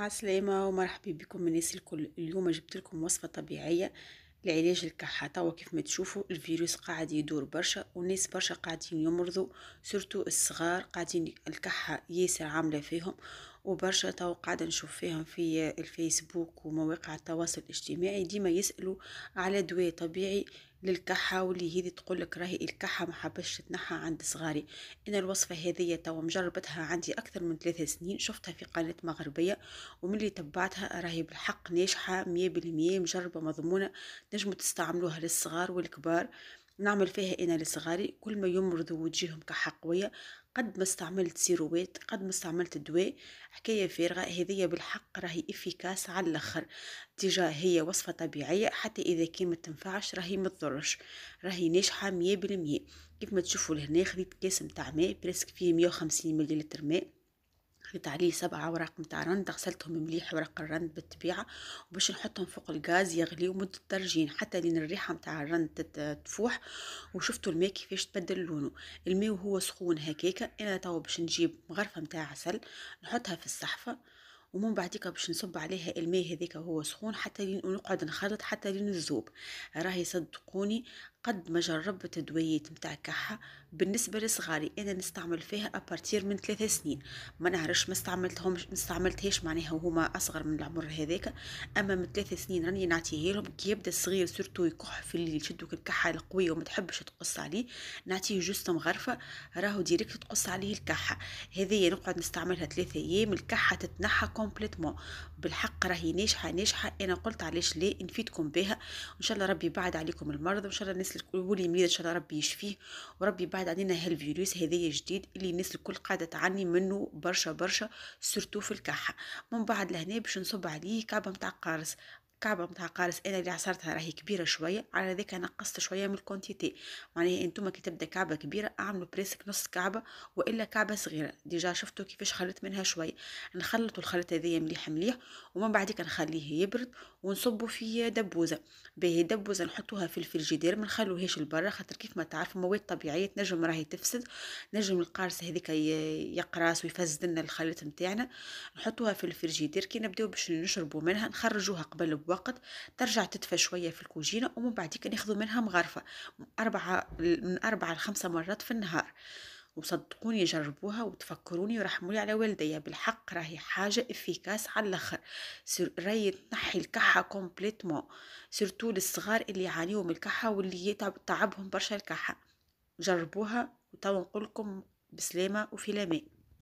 عسلامة ومرحبا بكم الناس الكل اليوم جبت لكم وصفة طبيعية لعلاج الكحة توا كيف ما تشوفوا الفيروس قاعد يدور برشا والناس برشا قاعدين يمرضوا سورتو الصغار قاعدين الكحة ياسر عاملة فيهم وبرشا تو قاعدة نشوف فيهم في الفيسبوك ومواقع التواصل الاجتماعي ديما يسألوا على دواء طبيعي للكحة واللي هذي تقول لك راهي الكحة ما حبش تتنحى عند صغاري انا الوصفة هذه توا مجربتها عندي اكثر من ثلاثة سنين شفتها في قناة مغربية ومن اللي تبعتها راهي بالحق ناجحة مية بالمية مجربة مضمونة نجم تستعملوها للصغار والكبار نعمل فيها انا لصغاري كل ما يمرضوا وتجيهم كحه قويه قد ما استعملت سيروات قد ما استعملت دواء حكاية فارغة هذية بالحق راهي إفكاس على الآخر تجاه هي وصفة طبيعية حتى إذا كان ما تنفعش راهي ما تضرش راهي ناجحة مية بالمية كيف ما تشوفوا لهنا خذيت كاس متاع ماء بريسك فيه مية وخمسين مليلتر ماء حطيت عليه سبع اوراق متاع رند غسلتهم مليح ورق الرند بالطبيعه وباش نحطهم فوق الغاز يغليو مده درجين حتى لين الريحه متاع الرند تفوح وشفتوا الماء كيفاش تبدل لونه الماء وهو سخون هكاكا انا تو باش نجيب مغرفه متاع عسل نحطها في الصحفه ومن بعديك باش نصب عليها الماء هذيك هو سخون حتى لين نقعد نخلط حتى لين الزوب راهي صدقوني قد ما جربت الدويات متاع كحة بالنسبة لصغاري أنا نستعمل فيها أبارتير من ثلاثة سنين ما نعرفش ما استعملتهمش ما استعملتهاش معناها وهما أصغر من العمر هذاك أما من ثلاثة سنين راني نعطيه لهم كي يبدا الصغير سورتو يكح في الليل يشدوك الكحة القوية وما تحبش تقص عليه نعطيه جوست مغرفة راهو ديريكت تقص عليه الكحة هذه نقعد نستعملها ثلاثة أيام الكحة تتنحى كومبليتمون بالحق راهي ناجحة ناجحة أنا قلت علاش لا نفيدكم بها وإن شاء الله ربي بعد عليكم المرض وإن شاء الله الناس الناس مريض ان شاء الله ربي يشفيه وربي بعد علينا هالفيروس هذايا جديد اللي الناس الكل قاعده تعاني منه برشا برشا سورتو في الكحه من بعد لهنا باش نصب عليه كعبه متاع قارص الكعبة متاع قارس أنا اللي عصرتها راهي كبيرة شوية على ذيك أنا قصت شوية من الكونتيتي معناها أنتم كي تبدا كعبة كبيرة أعملوا بريسك نص كعبة وإلا كعبة صغيرة ديجا شفتوا كيفاش خلت منها شوية نخلطوا الخليط هذايا مليح مليح ومن بعدك نخليه يبرد ونصبوا في دبوزة باهي دبوزة نحطوها في الفريجيدير ما نخلوهاش لبرا خاطر كيف ما تعرفوا مواد طبيعية نجم راهي تفسد نجم القارص هذيك يقراس ويفسد لنا الخليط نتاعنا نحطوها في الفريجيدير كي نبداو باش نشربوا منها نخرجوها قبل الوقت ترجع تدفى شويه في الكوجينه ومن بعديك ناخذوا منها مغرفه اربعه من اربعه لخمسه مرات في النهار وصدقوني جربوها وتفكروني ورحموني على والديا بالحق راهي حاجه افيكاس على الاخر راهي تنحي الكحه كومبليتمون سورتو للصغار اللي يعانيو من الكحه واللي يتعب تعبهم برشا الكحه جربوها وتوا نقولكم بسلامه وفي لامان